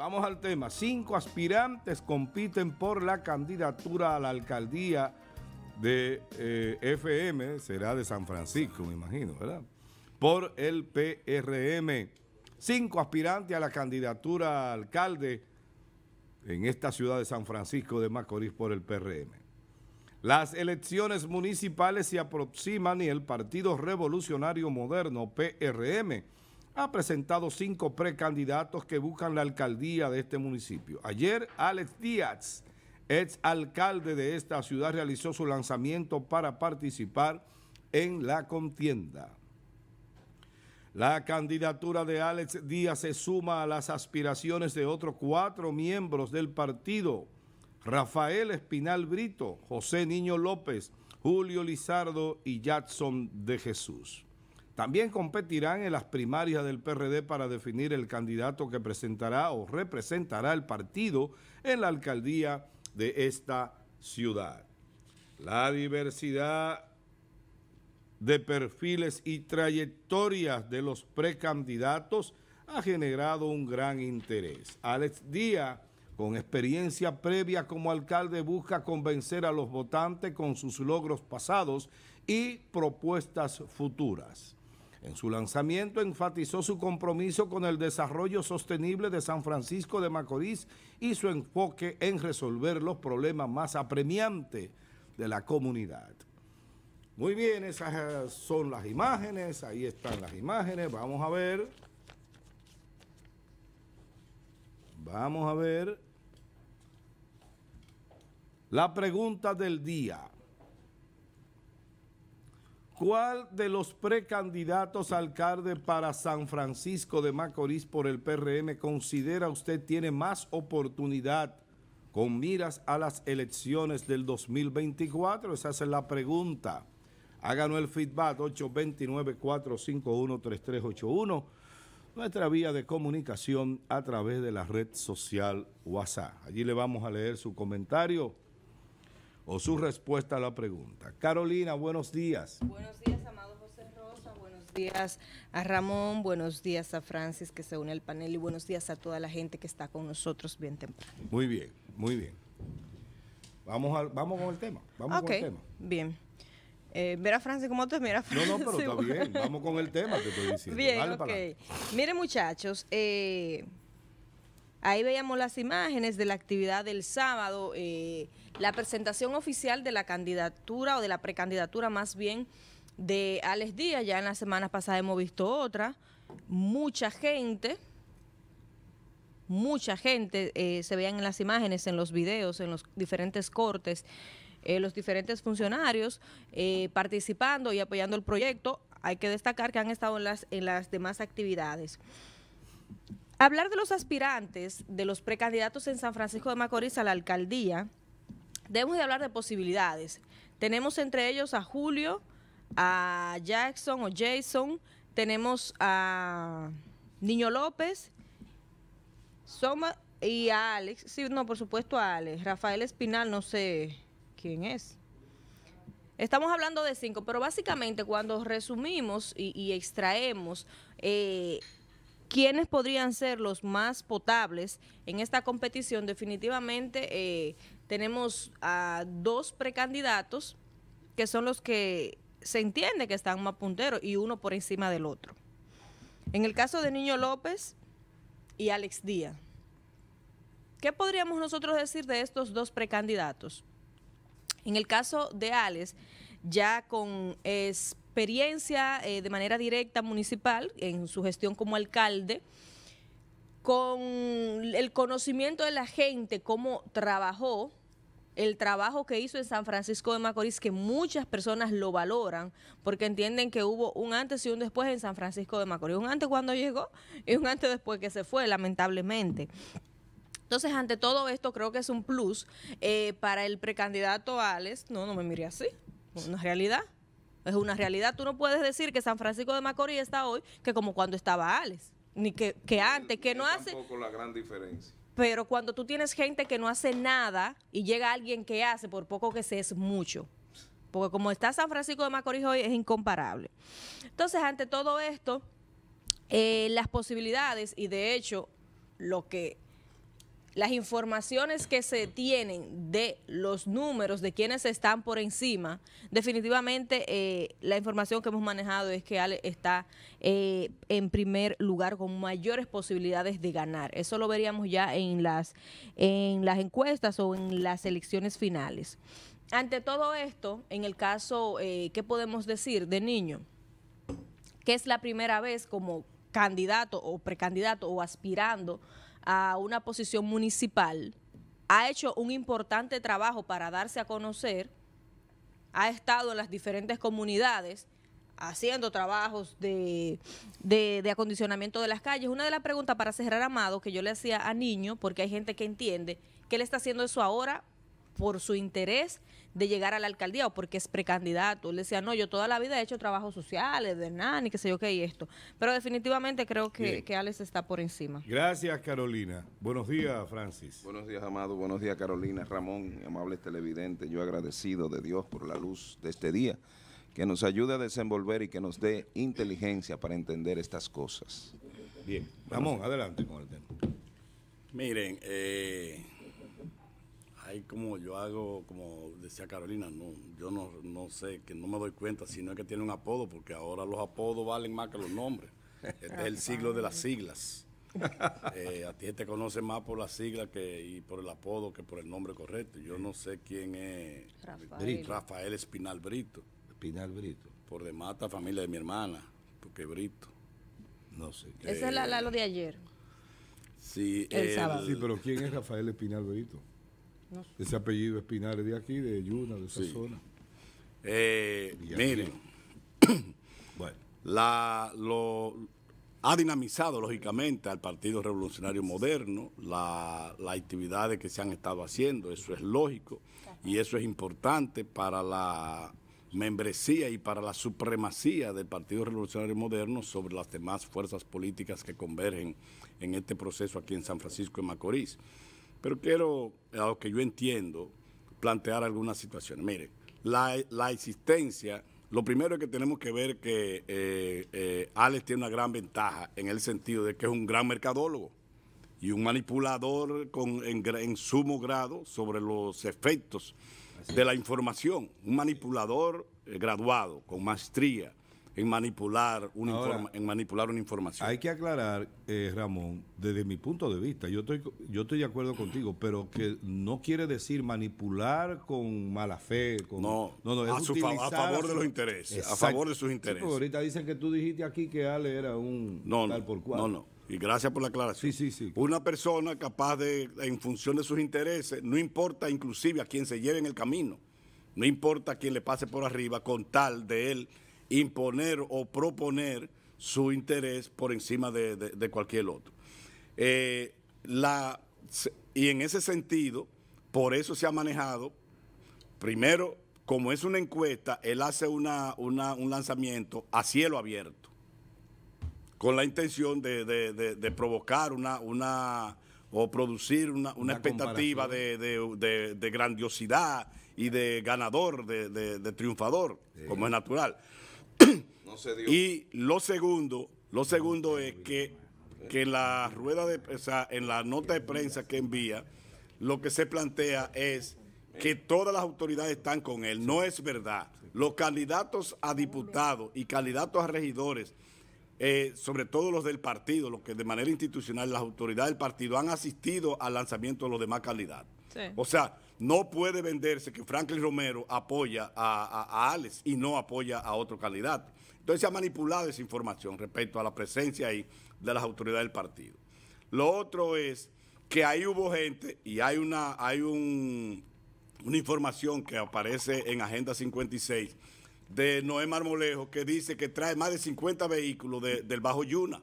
Vamos al tema. Cinco aspirantes compiten por la candidatura a la alcaldía de eh, FM, será de San Francisco, me imagino, ¿verdad? Por el PRM. Cinco aspirantes a la candidatura a alcalde en esta ciudad de San Francisco de Macorís por el PRM. Las elecciones municipales se aproximan y el Partido Revolucionario Moderno, PRM, ha presentado cinco precandidatos que buscan la alcaldía de este municipio. Ayer, Alex Díaz, ex alcalde de esta ciudad, realizó su lanzamiento para participar en la contienda. La candidatura de Alex Díaz se suma a las aspiraciones de otros cuatro miembros del partido, Rafael Espinal Brito, José Niño López, Julio Lizardo y Jackson de Jesús. También competirán en las primarias del PRD para definir el candidato que presentará o representará el partido en la alcaldía de esta ciudad. La diversidad de perfiles y trayectorias de los precandidatos ha generado un gran interés. Alex Díaz, con experiencia previa como alcalde, busca convencer a los votantes con sus logros pasados y propuestas futuras. En su lanzamiento enfatizó su compromiso con el desarrollo sostenible de San Francisco de Macorís y su enfoque en resolver los problemas más apremiantes de la comunidad. Muy bien, esas son las imágenes, ahí están las imágenes, vamos a ver. Vamos a ver. La pregunta del día. ¿Cuál de los precandidatos alcalde para San Francisco de Macorís por el PRM considera usted tiene más oportunidad con miras a las elecciones del 2024? Esa es la pregunta. Háganos el feedback 829-451-3381, nuestra vía de comunicación a través de la red social WhatsApp. Allí le vamos a leer su comentario o su respuesta a la pregunta. Carolina, buenos días. Buenos días, amado José Rosa. Buenos días a Ramón. Buenos días a Francis, que se une al panel. Y buenos días a toda la gente que está con nosotros bien temprano. Muy bien, muy bien. Vamos, vamos con el tema. Vamos con el tema. Bien. Eh, mira Francis, ¿cómo te mira Francis? No, no, pero está bien. Vamos con el tema que estoy diciendo. Bien, ok. Miren, muchachos, eh, Ahí veíamos las imágenes de la actividad del sábado, eh, la presentación oficial de la candidatura o de la precandidatura más bien de Alex Díaz. Ya en la semana pasada hemos visto otra. Mucha gente, mucha gente, eh, se veían en las imágenes, en los videos, en los diferentes cortes, eh, los diferentes funcionarios participando y apoyando el proyecto. Hay que destacar que han estado en las demás actividades. Hablar de los aspirantes, de los precandidatos en San Francisco de Macorís a la alcaldía, debemos de hablar de posibilidades. Tenemos entre ellos a Julio, a Jackson o Jason, tenemos a Niño López, y a Alex, sí, no, por supuesto a Alex, Rafael Espinal, no sé quién es. Estamos hablando de cinco, pero básicamente cuando resumimos y, extraemos eh, quiénes podrían ser los más potables en esta competición, definitivamente eh, tenemos a dos precandidatos que son los que se entiende que están más punteros y uno por encima del otro. En el caso de Niño López y Alex Díaz, ¿qué podríamos nosotros decir de estos dos precandidatos? En el caso de Alex, ya con es experiencia eh, de manera directa municipal en su gestión como alcalde, con el conocimiento de la gente, cómo trabajó, el trabajo que hizo en San Francisco de Macorís, que muchas personas lo valoran, porque entienden que hubo un antes y un después en San Francisco de Macorís. Un antes cuando llegó y un antes después que se fue, lamentablemente. Entonces, ante todo esto, creo que es un plus eh, para el precandidato Alex. No, no me mire así. Una realidad. Es una realidad. Tú no puedes decir que San Francisco de Macorís está hoy que como cuando estaba Alex, ni que, antes, que no hace... la diferencia. Pero cuando tú tienes gente que no hace nada y llega alguien que hace, por poco que se es mucho. Porque como está San Francisco de Macorís hoy es incomparable. Entonces, ante todo esto, eh, las posibilidades y de hecho lo que las informaciones que se tienen de los números de quienes están por encima, definitivamente eh, la información que hemos manejado es que Ale está eh, en primer lugar con mayores posibilidades de ganar. Eso lo veríamos ya en las, en las encuestas o en las elecciones finales. Ante todo esto, en el caso, eh, ¿qué podemos decir de niño? Que es la primera vez como candidato o precandidato o aspirando a una posición municipal, ha hecho un importante trabajo para darse a conocer, ha estado en las diferentes comunidades haciendo trabajos de, de, acondicionamiento de las calles. Una de las preguntas para cerrar, Amado, que yo le hacía a Niño, porque hay gente que entiende, que le está haciendo eso ahora por su interés de llegar a la alcaldía o porque es precandidato. le decía, no, yo toda la vida he hecho trabajos sociales, de ni qué sé yo qué, y esto. Pero definitivamente creo que, que, Alex está por encima. Gracias, Carolina. Buenos días, Francis. Buenos días, Amado. Buenos días, Carolina. Ramón, amable televidente, yo agradecido de Dios por la luz de este día, que nos ayude a desenvolver y que nos dé inteligencia para entender estas cosas. Bien. Ramón, adelante con el tema. Miren, eh ahí como yo hago, como decía Carolina, no, yo no, sé, que no me doy cuenta, sino que tiene un apodo, porque ahora los apodos valen más que los nombres. Este es el siglo de las siglas. Eh, a ti te conoce más por las siglas que, y por el apodo que por el nombre correcto. Yo no sé quién es Rafael, Espinal Brito. Espinal Brito. Por demás, la familia de mi hermana, porque Brito. No sé. Esa es la, la, lo de ayer. Sí, pero ¿quién es Rafael Espinal Brito? Ese apellido Espinares de aquí, de Yuna, de esa zona. Eh, miren, lo, ha dinamizado lógicamente al Partido Revolucionario Moderno las actividades que se han estado haciendo, eso es lógico y eso es importante para la membresía y para la supremacía del Partido Revolucionario Moderno sobre las demás fuerzas políticas que convergen en este proceso aquí en San Francisco de Macorís. Pero quiero, eh, a lo que yo entiendo, plantear algunas situaciones. Mire, la, existencia, lo primero es que tenemos que ver que eh, eh, Alex tiene una gran ventaja en el sentido de que es un gran mercadólogo y un manipulador con, en, sumo grado sobre los efectos de la información, un manipulador graduado, con maestría, en manipular una, en manipular una información. Hay que aclarar, eh, Ramón, desde mi punto de vista, yo estoy, yo estoy de acuerdo contigo, pero que no quiere decir manipular con mala fe. Con, no, no, a, favor de los intereses, a favor de sus intereses. ahorita dicen que tú dijiste aquí que Ale era un tal por cual. No, no. Y gracias por la aclaración. Una persona capaz de, en función de sus intereses, no importa inclusive a quien se lleve en el camino, no importa a quién le pase por arriba, con tal de él imponer o proponer su interés por encima de, cualquier otro. Eh, y en ese sentido, por eso se ha manejado, primero, como es una encuesta, él hace una, una, un lanzamiento a cielo abierto, con la intención de, de provocar una, una, o producir una, una expectativa de, grandiosidad y de ganador, de, triunfador, como es natural. Y lo segundo, lo segundo es que, que la rueda de, en la nota de prensa que envía, lo que se plantea es que todas las autoridades están con él. No es verdad. Los candidatos a diputados y candidatos a regidores, eh, sobre todo los del partido, los que de manera institucional las autoridades del partido han asistido al lanzamiento de los demás candidatos. O sea, no puede venderse que Franklin Romero apoya a, a, Alex y no apoya a otro candidato. Entonces se ha manipulado esa información respecto a la presencia ahí de las autoridades del partido. Lo otro es que ahí hubo gente y hay una, hay un, una información que aparece en Agenda 56 de Noé Marmolejo que dice que trae más de 50 vehículos del Bajo Yuna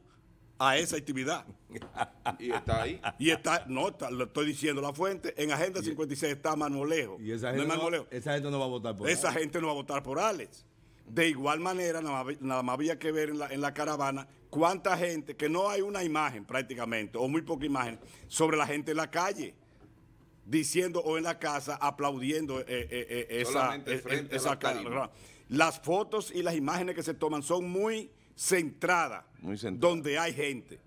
a esa actividad. Y está ahí. Y está, no, lo estoy diciendo la fuente. En Agenda 56 está Manolejo. Y esa gente, no, va, esa a votar por Esa gente no va a votar por Alex. De igual manera, nada más, había que ver en la, caravana cuánta gente, que no hay una imagen prácticamente, o muy poca imagen, sobre la gente en la calle, diciendo o en la casa, aplaudiendo eh, eh, eh, esa, esa Las fotos y las imágenes que se toman son muy centradas donde hay gente.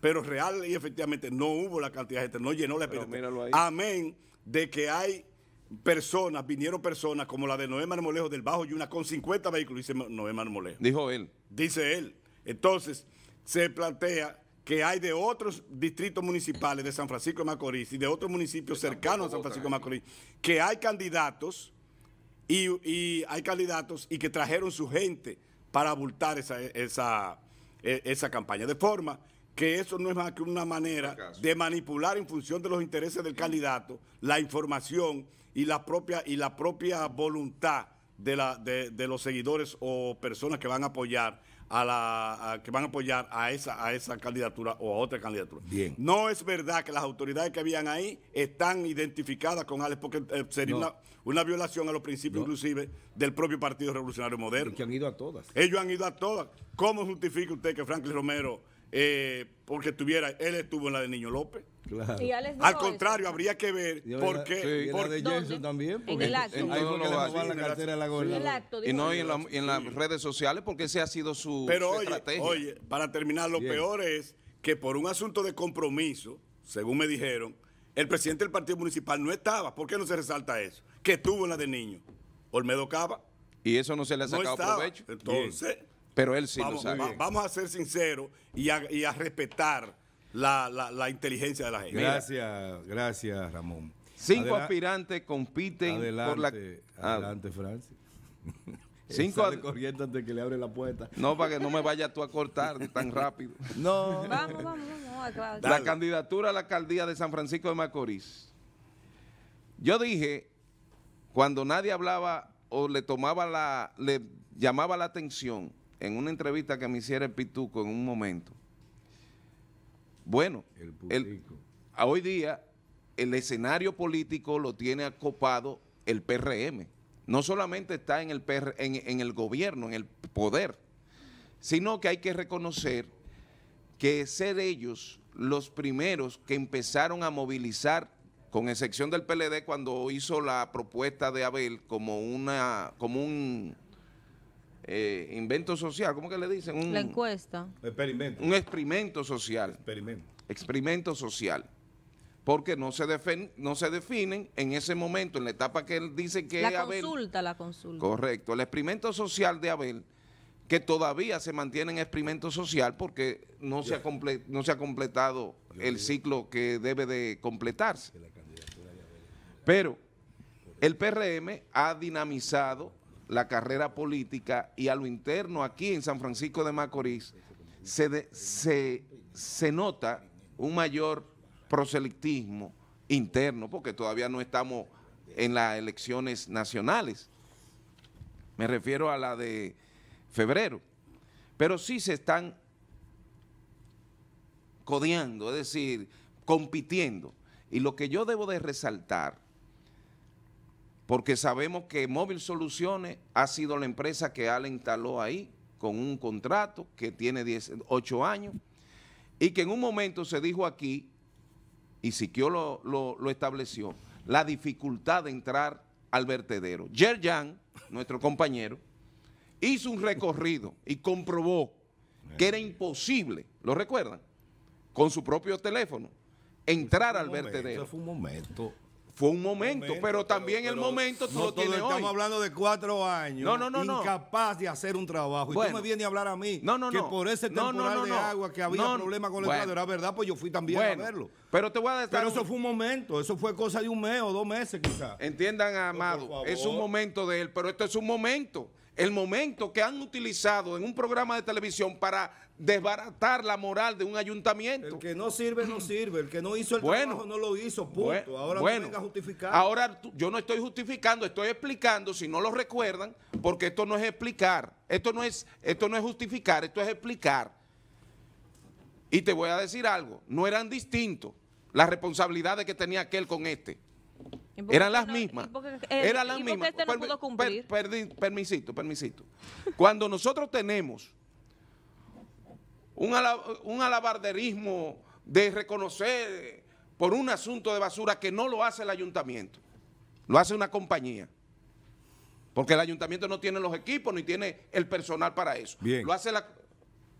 Pero real y efectivamente no hubo la cantidad de gente, no llenó la Amén de que hay personas, vinieron personas como la de Noé Marmolejo del Bajo Yuna con 50 vehículos, dice Noé Marmolejo. Dijo él. Dice él. Entonces, se plantea que hay de otros distritos municipales de San Francisco de Macorís y de otros municipios cercanos a San Francisco de Macorís, que hay candidatos y, hay candidatos y que trajeron su gente para abultar esa, e, esa campaña. De forma que eso no es más que una manera de manipular en función de los intereses del candidato la información y la propia, y la propia voluntad de, la, de los seguidores o personas que van a apoyar a la que van a apoyar a esa, a esa candidatura o a otra candidatura. Bien. No es verdad que las autoridades que habían ahí están identificadas con Alex, porque eh, sería una, violación a los principios, inclusive, del propio Partido Revolucionario Moderno. han ido a todas. Ellos han ido a todas. ¿Cómo justifica usted que Franklin Romero eh, porque tuviera, él estuvo en la de Niño López. Al contrario, habría que ver por qué. también. En el acto. y no en, las redes sociales, porque ese ha sido su, Pero, estrategia. para terminar, lo peor es que por un asunto de compromiso, según me dijeron, el presidente del partido municipal no estaba. ¿Por qué no se resalta eso? Que estuvo en la de niño. Olmedo Cava. Y eso no se le ha sacado provecho. Entonces. Pero él sí vamos, a ser sinceros y a, respetar la, inteligencia de la gente. Gracias, gracias, Ramón. Cinco aspirantes compiten por la. Adelante, ah. Francis. Cinco aspirantes. que le abre la puerta. No, para que no me vaya tú a cortar tan rápido. No. Vamos, vamos, vamos. La candidatura a la alcaldía de San Francisco de Macorís. Yo dije, cuando nadie hablaba o le tomaba la, le llamaba la atención, en una entrevista que me hiciera el Pituco en un momento, bueno, el hoy día el escenario político lo tiene acopado el PRM. No solamente está en el, en el gobierno, en el poder, sino que hay que reconocer que ser ellos los primeros que empezaron a movilizar, con excepción del PLD cuando hizo la propuesta de Abel como, una, como un eh, invento social, ¿cómo que le dicen? Un, la encuesta. Experimento. Un experimento social. Experimento. Experimento social. Porque no se, no se definen en ese momento, en la etapa que él dice que la La consulta, la consulta. Correcto. El experimento social de Abel, que todavía se mantiene en experimento social porque no, se ha, no se ha completado el ciclo que debe de completarse. Pero el PRM ha dinamizado la carrera política y a lo interno aquí en San Francisco de Macorís se, se, nota un mayor proselitismo interno porque todavía no estamos en las elecciones nacionales. Me refiero a la de febrero. Pero sí se están codeando, es decir, compitiendo. Y lo que yo debo de resaltar porque sabemos que Móvil Soluciones ha sido la empresa que Allen instaló ahí con un contrato que tiene 18 años y que en un momento se dijo aquí, y Siquio lo, estableció, la dificultad de entrar al vertedero. yang nuestro compañero, hizo un recorrido y comprobó que era imposible, ¿lo recuerdan? Con su propio teléfono, entrar al vertedero. Eso fue un momento. Fue un momento, pero también el momento Estamos hablando de cuatro años. No, no, no. Incapaz de hacer un trabajo. y tú me vienes a hablar a mí. que por ese temporal de agua que había problemas con el bueno. era verdad, pues yo fui también a verlo. Pero te voy a decir. Pero eso fue un momento. Eso fue cosa de un mes o dos meses, quizás. Entiendan, amado. Es un momento de él, pero esto es un momento el momento que han utilizado en un programa de televisión para desbaratar la moral de un ayuntamiento. El que no sirve, no sirve. El que no hizo el trabajo, no lo hizo, punto. ahora bueno, a justificar. Ahora yo no estoy justificando, estoy explicando, si no lo recuerdan, porque esto no es explicar. Esto no es, esto no es justificar, esto es explicar. Y te voy a decir algo, no eran distintos las responsabilidades que tenía aquel con este. Eran las mismas. Eran las mismas. permisito, permisito. Cuando nosotros tenemos un, alabarderismo de reconocer por un asunto de basura que no lo hace el ayuntamiento, lo hace una compañía. Porque el ayuntamiento no tiene los equipos ni tiene el personal para eso. Bien. Lo hace la...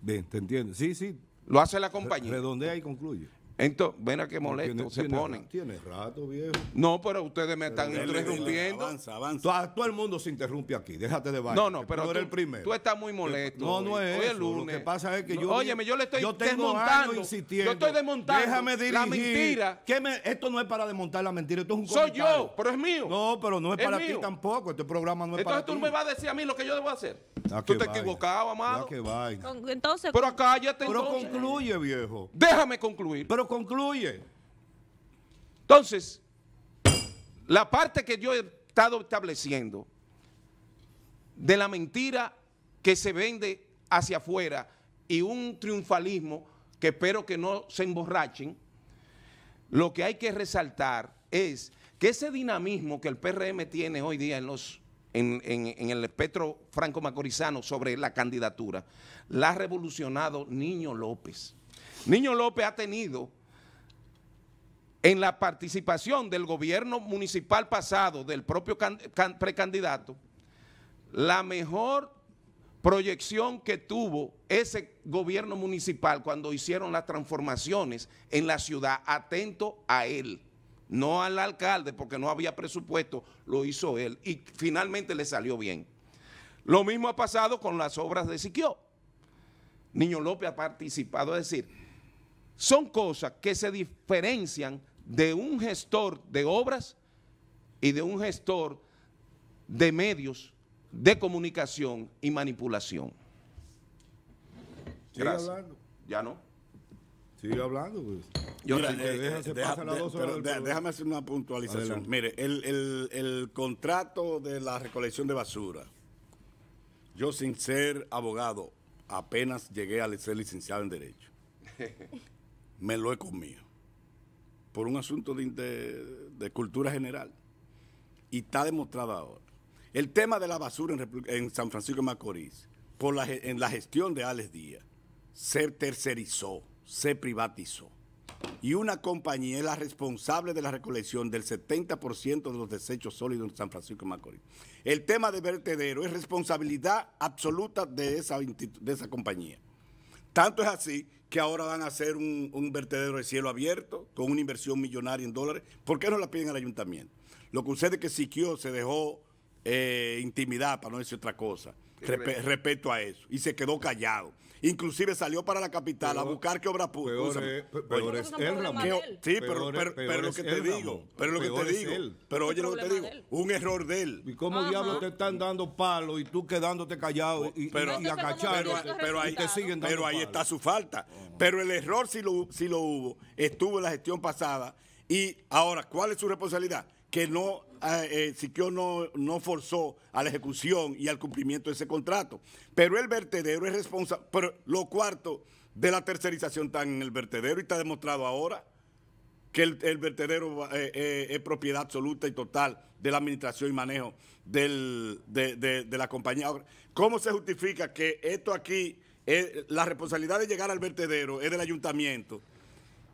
Bien, te entiendo. Sí, sí. Lo hace la compañía. Redondea y concluye. Entonces, ven a qué molesto se pone. ponen. Tiene rato, viejo. No, pero ustedes me están interrumpiendo. Avanza, avanza. Ah, todo, el mundo se interrumpe aquí. Déjate de vaina. No, no, pero tú, eres el primero. tú estás muy molesto. No, no es. Hoy es lunes. Lo que pasa es que yo. Óyeme, yo le estoy yo desmontando. Insistiendo. Yo estoy desmontando. Déjame dirigir. La mentira. esto no es para desmontar la mentira. Esto es un Soy yo, pero es mío. No, pero no es, para ti tampoco. Este programa no es para ti. Entonces tú me vas a decir a mí lo que yo debo hacer. Ah, tú te equivocabas equivocado, ah, Entonces, pero acá ya Pero concluye, viejo. Déjame concluir. Pero concluye. Entonces, la parte que yo he estado estableciendo de la mentira que se vende hacia afuera y un triunfalismo que espero que no se emborrachen, lo que hay que resaltar es que ese dinamismo que el PRM tiene hoy día en, los, en, el espectro franco-macorizano sobre la candidatura, la ha revolucionado Niño López. Niño López ha tenido en la participación del gobierno municipal pasado, del propio precandidato, la mejor proyección que tuvo ese gobierno municipal cuando hicieron las transformaciones en la ciudad, atento a él, no al alcalde porque no había presupuesto, lo hizo él y finalmente le salió bien. Lo mismo ha pasado con las obras de Siquio. Niño López ha participado, es decir, son cosas que se diferencian de un gestor de obras y de un gestor de medios de comunicación y manipulación. Gracias. Sigue hablando. Ya no. Sigue hablando. déjame hacer una puntualización. Mire, el, el contrato de la recolección de basura, yo sin ser abogado, apenas llegué a ser licenciado en Derecho. me lo he comido. Por un asunto de, cultura general. Y está demostrado ahora. El tema de la basura en, San Francisco de Macorís, por la, en la gestión de Alex Díaz, se tercerizó, se privatizó. Y una compañía es la responsable de la recolección del 70% de los desechos sólidos en San Francisco de Macorís. El tema de vertedero es responsabilidad absoluta de esa, de esa compañía. Tanto es así que ahora van a hacer un, vertedero de cielo abierto con una inversión millonaria en dólares. ¿Por qué no la piden al ayuntamiento? Lo que sucede es que Siquio se dejó eh, intimidar, para no decir otra cosa respeto a eso. Y se quedó callado. Inclusive salió para la capital a buscar que obra pública. Peor, es él, Ramón. Sí, pero, lo que te digo. Pero lo que te digo. oye lo que te digo. Un error de él. ¿Y cómo diablos te están dando palos y tú quedándote callado y, pero, Pero, ahí, pero ahí está su falta. Pero el error si si lo hubo, estuvo en la gestión pasada. Y ahora, ¿cuál es su responsabilidad? Que no Ah, eh, Siquio no, forzó a la ejecución y al cumplimiento de ese contrato. Pero el vertedero es responsable. Pero lo cuarto de la tercerización está en el vertedero y está demostrado ahora que el, vertedero eh, eh, es propiedad absoluta y total de la administración y manejo de, la compañía. ¿Cómo se justifica que esto aquí, la responsabilidad de llegar al vertedero es del ayuntamiento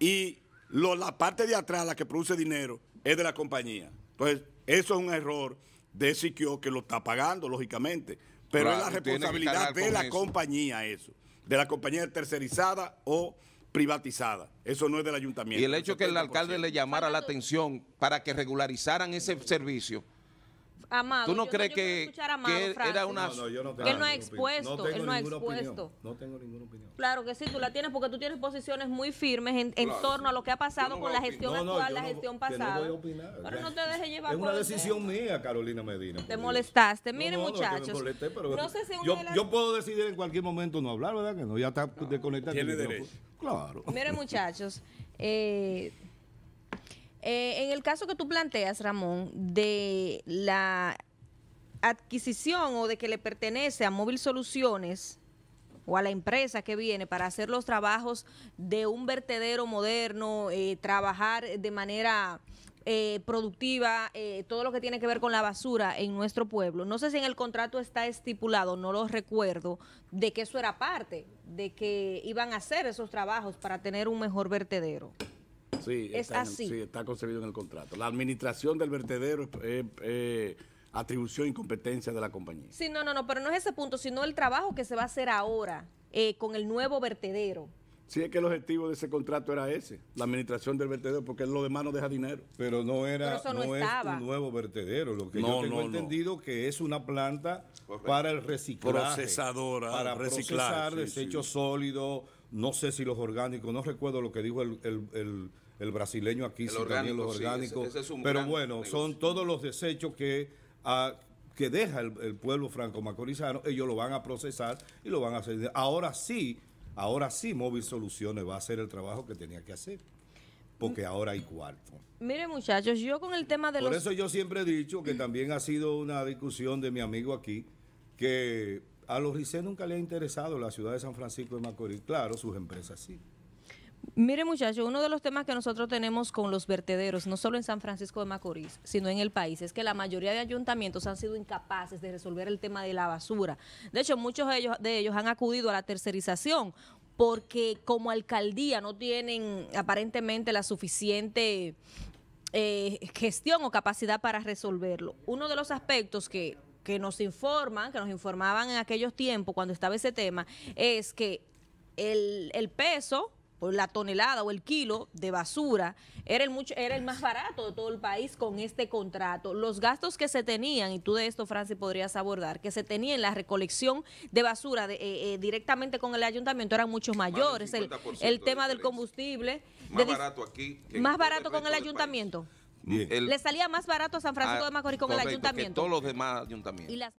y la parte de atrás, la que produce dinero, es de la compañía? Entonces, eso es un error de Siquio que lo está pagando, lógicamente. Pero es la responsabilidad de la compañía eso, de la compañía tercerizada o privatizada. Eso no es del ayuntamiento. Y el hecho que el alcalde le llamara la atención para que regularizaran ese servicio Amado, ¿Tú no crees que, que era una... yo que él no ha expuesto, no él no ha expuesto. no tengo ninguna opinión. Claro que sí, tú la tienes porque tú tienes posiciones muy firmes en, en torno a lo que ha pasado con la gestión actual, la gestión pasada. Pero no te dejes llevar Es una decisión mía, Carolina Medina. Te molestaste. Miren, muchachos. no sé si yo, yo, puedo decidir en cualquier momento no hablar, ¿verdad? Que no, ya está desconectado. Tiene derecho. Claro. Miren, muchachos, eh, eh, en el caso que tú planteas, Ramón, de la adquisición o de que le pertenece a Móvil Soluciones o a la empresa que viene para hacer los trabajos de un vertedero moderno, eh, trabajar de manera eh, productiva, todo lo que tiene que ver con la basura en nuestro pueblo. No sé si en el contrato está estipulado, no lo recuerdo, de que eso era parte, de que iban a hacer esos trabajos para tener un mejor vertedero. Sí, está está concebido en el contrato. La administración del vertedero es... Eh, atribución y competencia de la compañía. Sí, no, no, no, pero no es ese punto, sino el trabajo que se va a hacer ahora eh, con el nuevo vertedero. Sí, es que el objetivo de ese contrato era ese, la administración del vertedero, porque lo de no deja dinero. Pero no era no, un nuevo vertedero. Lo que yo tengo entendido que es una planta para el reciclaje. Procesadora. Para reciclar, procesar desechos sólidos, no sé si los orgánicos, no recuerdo lo que dijo el el brasileño aquí, sí, también los orgánicos. pero bueno, son todos los desechos que, ah, que deja el, pueblo franco-macorizano, ellos lo van a procesar y lo van a hacer. Ahora sí, ahora sí Móvil Soluciones va a hacer el trabajo que tenía que hacer porque mm. ahora hay cuarto. Mire muchachos, yo con el tema de Por eso yo siempre he dicho que también ha sido una discusión de mi amigo aquí, que a los RICE nunca le ha interesado la ciudad de San Francisco de Macorís, claro, sus empresas sí. Mire muchachos, uno de los temas que nosotros tenemos con los vertederos, no solo en San Francisco de Macorís, sino en el país, es que la mayoría de ayuntamientos han sido incapaces de resolver el tema de la basura. De hecho, muchos de ellos, han acudido a la tercerización porque como alcaldía no tienen aparentemente la suficiente eh, gestión o capacidad para resolverlo. Uno de los aspectos que nos informan, que nos informaban en aquellos tiempos cuando estaba ese tema, es que el, el peso la tonelada o el kilo de basura era el, mucho, era el más barato de todo el país con este contrato. Los gastos que se tenían, y tú de esto, Francis, podrías abordar, que se tenía en la recolección de basura eh, eh, directamente con el ayuntamiento eran mucho mayores. El, tema del combustible. Más barato aquí. más barato con el ayuntamiento. Le salía más barato a San Francisco ah, de Macorís con el ayuntamiento. todos los demás ayuntamientos. Y las